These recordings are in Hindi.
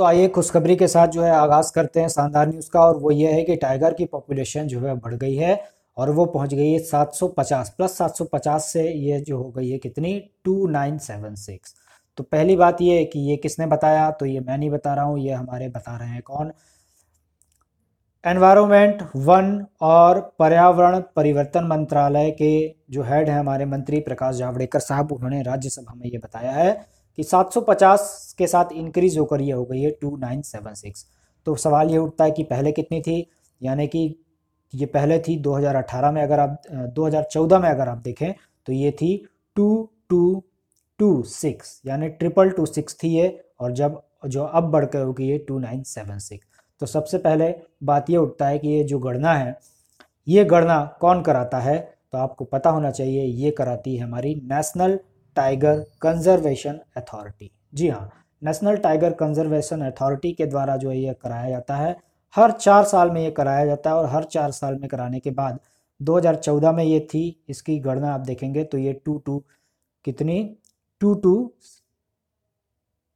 दोस्तों आइए खुशखबरी के साथ जो है आगाज़ करते हैं शानदार न्यूज़ का और वो ये है कि टाइगर की पॉपुलेशन जो है बढ़ गई है और वो पहुंच गई है 750 प्लस 750 से ये जो हो गई है कितनी 2976 तो पहली बात ये है कि ये किसने बताया तो ये मैं नहीं बता रहा हूँ ये हमारे बता रहे हैं कौन एनवायरमेंट वन और पर्यावरण परिवर्तन मंत्रालय के जो हेड है हमारे मंत्री प्रकाश जावड़ेकर साहब उन्होंने राज्यसभा में ये बताया है कि 750 के साथ इंक्रीज होकर ये हो गई है 2976 तो सवाल ये उठता है कि पहले कितनी थी यानी कि ये पहले थी 2018 में अगर आप 2014 में अगर आप देखें तो ये थी 2226 यानी ट्रिपल टू सिक्स थी ये और जब जो अब बढ़कर होगी ये 2976 तो सबसे पहले बात ये उठता है कि ये जो गणना है ये गणना कौन कराता है तो आपको पता होना चाहिए ये कराती है हमारी नेशनल टाइगर कंजर्वेशन अथॉरिटी जी हाँ नेशनल टाइगर कंजर्वेशन अथॉरिटी के द्वारा जो है ये कराया जाता है हर चार साल में ये कराया जाता है और हर चार साल में कराने के बाद 2014 में ये थी इसकी गणना आप देखेंगे तो ये टू टू कितनी two two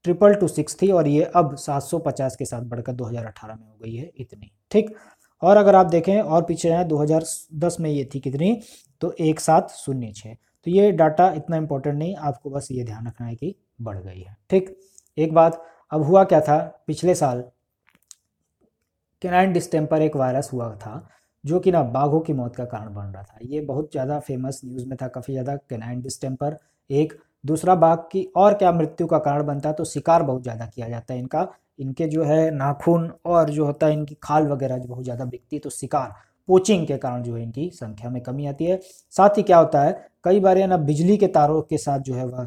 triple two six थी और ये अब 750 के साथ बढ़कर 2018 में हो गई है इतनी ठीक और अगर आप देखें और पीछे हैं 2010 में ये थी कितनी तो एक सात शून्य छः तो ये डाटा इतना इम्पोर्टेंट नहीं आपको बस ये ध्यान रखना है कि बढ़ गई है ठीक एक बात अब हुआ क्या था पिछले साल कैनाइन डिस्टेम्पर एक वायरस हुआ था जो कि ना बाघों की मौत का कारण बन रहा था ये बहुत ज़्यादा फेमस न्यूज़ में था काफ़ी ज़्यादा कैनाइन डिस्टेम्पर एक दूसरा बाघ की और क्या मृत्यु का कारण बनता है तो शिकार बहुत ज़्यादा किया जाता है इनका इनके जो है नाखून और जो होता है इनकी खाल वगैरह जो बहुत ज़्यादा बिकती है तो शिकार पोचिंग के कारण जो है इनकी संख्या में कमी आती है साथ ही क्या होता है कई बार ना बिजली के तारों के साथ जो है वह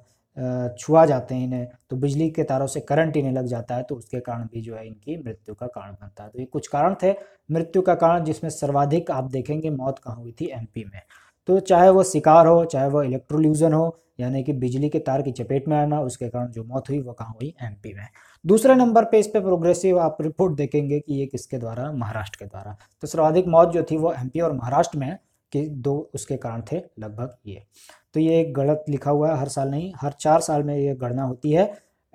छुआ जाते हैं इन्हें तो बिजली के तारों से करंट इन्हें लग जाता है तो उसके कारण भी जो है इनकी मृत्यु का कारण बनता है तो ये कुछ कारण थे मृत्यु का कारण जिसमें सर्वाधिक आप देखेंगे मौत कहाँ हुई थी एमपी में तो चाहे वो शिकार हो चाहे वो इलेक्ट्रोल्यूजन हो यानी कि बिजली के तार की चपेट में आना उसके कारण जो मौत हुई वो कहाँ हुई एम में दूसरे नंबर पे इस पे प्रोग्रेसिव आप रिपोर्ट देखेंगे कि ये किसके द्वारा महाराष्ट्र के द्वारा तो सर्वाधिक मौत जो थी वो एम और महाराष्ट्र में कि दो उसके कारण थे लगभग ये तो ये एक गलत लिखा हुआ है हर साल नहीं हर चार साल में ये गणना होती है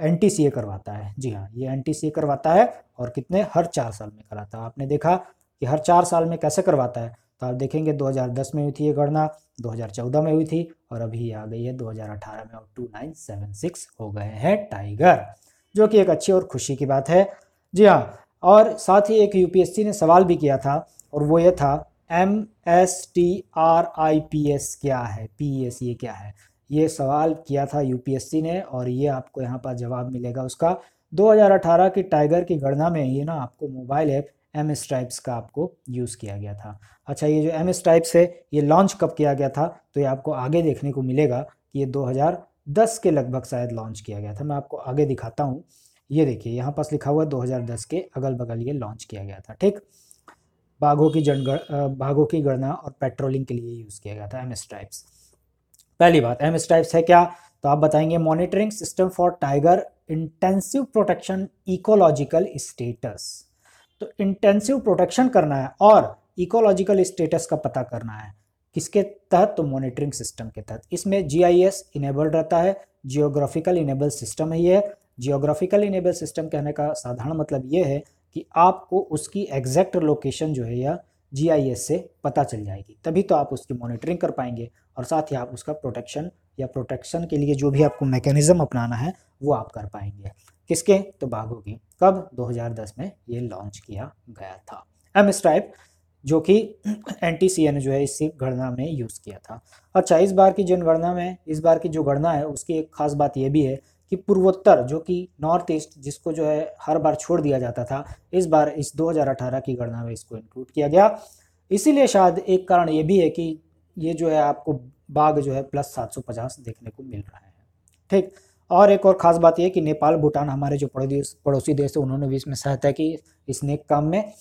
एन करवाता है जी हाँ ये एन करवाता है और कितने हर चार साल में कराता है आपने देखा कि हर चार साल में कैसे करवाता है तो आप देखेंगे 2010 में हुई थी ये गणना 2014 में हुई थी और अभी आ गई है 2018 में और 2976 हो गए हैं टाइगर जो कि एक अच्छी और खुशी की बात है जी हाँ और साथ ही एक यूपीएससी ने सवाल भी किया था और वो ये था M S T R I P S क्या है पी एस ये क्या है ये सवाल किया था यूपीएससी ने और ये आपको यहाँ पर जवाब मिलेगा उसका 2018 की टाइगर की गणना में ये ना आपको mobile app M S types का आपको यूज़ किया गया था अच्छा ये जो एम एस टाइप्स है ये लॉन्च कब किया गया था तो ये आपको आगे देखने को मिलेगा कि ये 2010 के लगभग शायद लॉन्च किया गया था मैं आपको आगे दिखाता हूँ ये देखिए यहाँ पास लिखा हुआ है 2010 के अगल बगल ये लॉन्च किया गया था ठीक बाघों की जनगण बाघों की गणना और पेट्रोलिंग के लिए यूज़ किया गया था एम एस टाइप्स पहली बात एम एस टाइप्स है क्या तो आप बताएंगे monitoring system for tiger intensive protection ecological status तो इंटेंसिव प्रोटेक्शन करना है और इकोलॉजिकल स्टेटस का पता करना है किसके तहत तो मॉनिटरिंग सिस्टम के तहत इसमें जी आई एस इनेबल्ड रहता है जियोग्राफिकल इनेबल सिस्टम है ये जियोग्राफिकल इनेबल सिस्टम कहने का साधारण मतलब ये है कि आपको उसकी एग्जैक्ट लोकेशन जो है या जी आई एस से पता चल जाएगी तभी तो आप उसकी मॉनिटरिंग कर पाएंगे और साथ ही आप उसका प्रोटेक्शन या प्रोटेक्शन के लिए जो भी आपको मैकेनिज़्म अपनाना है वो आप कर पाएंगे किसके तो बाघों की कब 2010 में ये लॉन्च किया गया था एम स्ट्राइप जो कि एन टी सी जो है इसी गणना में यूज़ किया था अच्छा इस बार की जनगणना में इस बार की जो गणना है उसकी एक खास बात यह भी है कि पूर्वोत्तर जो कि नॉर्थ ईस्ट जिसको जो है हर बार छोड़ दिया जाता था इस बार इस 2018 की गणना में इसको इंक्लूड किया गया इसीलिए शायद एक कारण ये भी है कि ये जो है आपको बाघ जो है प्लस पचास देखने को मिल रहा है ठीक और एक और ख़ास बात यह कि नेपाल भूटान हमारे जो पड़ोसी देश है उन्होंने भी इसमें सहायता की स्नेक काम में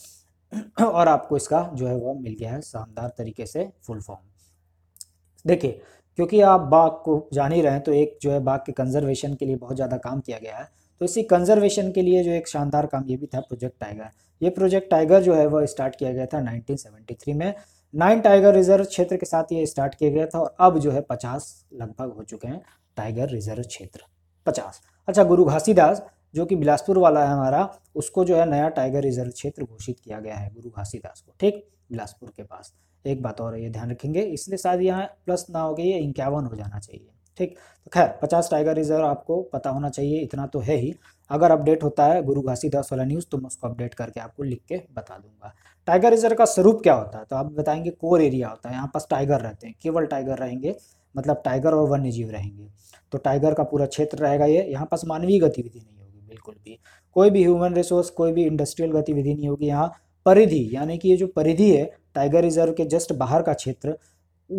और आपको इसका जो है वह मिल गया है शानदार तरीके से फुल फॉर्म देखिए क्योंकि आप बाघ को जान ही रहे हैं तो एक जो है बाघ के कंजर्वेशन के लिए बहुत ज़्यादा काम किया गया है तो इसी कंजर्वेशन के लिए जो एक शानदार काम ये भी था प्रोजेक्ट टाइगर ये प्रोजेक्ट टाइगर जो है वह स्टार्ट किया गया था 1973 में नाइन टाइगर रिजर्व क्षेत्र के साथ ये स्टार्ट किया गया था और अब जो है पचास लगभग हो चुके हैं टाइगर रिजर्व क्षेत्र पचास अच्छा गुरु घासीदास जो कि बिलासपुर वाला है हमारा उसको जो है नया टाइगर रिजर्व क्षेत्र घोषित किया गया है गुरु घासीदास को ठीक बिलासपुर के पास एक बात और ये ध्यान रखेंगे इसलिए शायद यहाँ प्लस ना हो गई ये इक्यावन हो जाना चाहिए ठीक तो खैर पचास टाइगर रिजर्व आपको पता होना चाहिए इतना तो है ही अगर अपडेट होता है गुरु घासीदास वाला न्यूज़ तो मैं उसको अपडेट करके आपको लिख के बता दूंगा टाइगर रिजर्व का स्वरूप क्या होता है तो आप बताएंगे कोर एरिया होता है यहाँ पास टाइगर रहते हैं केवल टाइगर रहेंगे मतलब टाइगर और वन्य जीव रहेंगे तो टाइगर का पूरा क्षेत्र रहेगा ये यहाँ पास मानवीय गतिविधि नहीं होगी बिल्कुल भी कोई भी ह्यूमन रिसोर्स कोई भी इंडस्ट्रियल गतिविधि नहीं होगी यहाँ परिधि यानी कि ये जो परिधि है टाइगर रिजर्व के जस्ट बाहर का क्षेत्र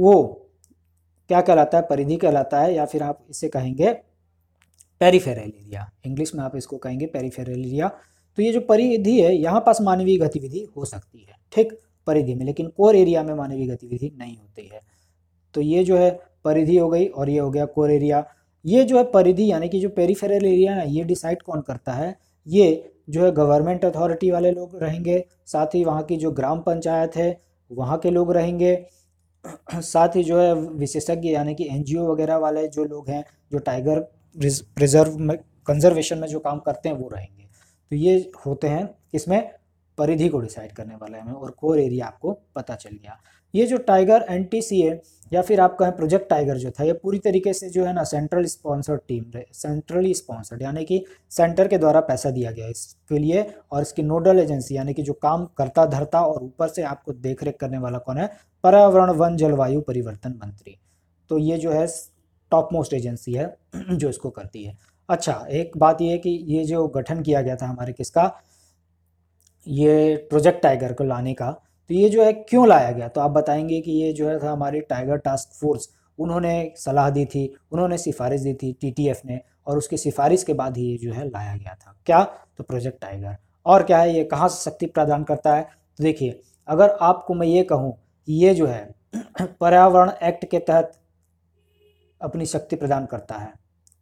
वो क्या कहलाता है परिधि कहलाता है या फिर आप इसे कहेंगे पेरीफेरल एरिया इंग्लिश में आप इसको कहेंगे पेरीफेरल एरिया तो ये जो परिधि है यहाँ पास मानवीय गतिविधि हो सकती है ठीक परिधि में लेकिन कोर एरिया में मानवीय गतिविधि नहीं होती है तो ये जो है परिधि हो गई और ये हो गया कोर एरिया ये जो है परिधि यानी कि जो पेरीफेरल एरिया है ये डिसाइड कौन करता है ये जो है गवर्नमेंट अथॉरिटी वाले लोग रहेंगे साथ ही वहाँ की जो ग्राम पंचायत है वहाँ के लोग रहेंगे साथ ही जो है विशेषज्ञ यानी कि एनजीओ वगैरह वाले जो लोग हैं जो टाइगर प्रिजर्व में कंजर्वेशन में जो काम करते हैं वो रहेंगे तो ये होते हैं इसमें परिधि को डिसाइड करने वाला है हमें और कोर एरिया आपको पता चल गया ये जो टाइगर एन या फिर आप कहें प्रोजेक्ट टाइगर जो था ये पूरी तरीके से जो है ना सेंट्रल स्पॉन्सर्ड टीम सेंट्रली स्पॉन्सर्ड यानी कि सेंटर के द्वारा पैसा दिया गया इसके लिए और इसकी नोडल एजेंसी यानी कि जो काम करता धरता और ऊपर से आपको देख रेख करने वाला कौन है पर्यावरण वन जलवायु परिवर्तन मंत्री तो ये जो है टॉप मोस्ट एजेंसी है जो इसको करती है अच्छा एक बात यह है कि ये जो गठन किया गया था हमारे किसका ये प्रोजेक्ट टाइगर को लाने का तो ये जो है क्यों लाया गया तो आप बताएंगे कि ये जो है था हमारी टाइगर टास्क फोर्स उन्होंने सलाह दी थी उन्होंने सिफारिश दी थी टी ने और उसकी सिफारिश के बाद ही ये जो है लाया गया था क्या तो प्रोजेक्ट टाइगर और क्या है ये कहाँ से शक्ति प्रदान करता है तो देखिए अगर आपको मैं ये कहूँ ये जो है पर्यावरण एक्ट के तहत अपनी शक्ति प्रदान करता है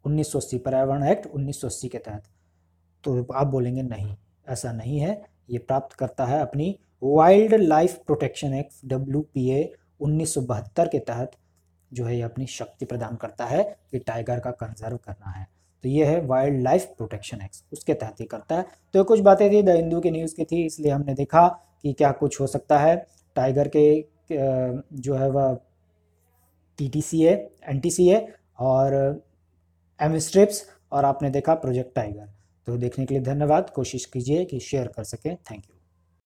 उन्नीस पर्यावरण एक्ट उन्नीस के तहत तो आप बोलेंगे नहीं ऐसा नहीं है ये प्राप्त करता है अपनी wildlife protection act W P A उन्नीस के तहत जो है ये अपनी शक्ति प्रदान करता है कि टाइगर का कंजर्व करना है तो ये है वाइल्ड लाइफ प्रोटेक्शन एक्ट उसके तहत ही करता है तो ये कुछ बातें थी द हिंदू की न्यूज़ की थी इसलिए हमने देखा कि क्या कुछ हो सकता है टाइगर के जो है वह T T C A N T C A और एम uh, स्ट्रिप्स और आपने देखा प्रोजेक्ट टाइगर तो देखने के लिए धन्यवाद कोशिश कीजिए कि शेयर कर सकें थैंक यू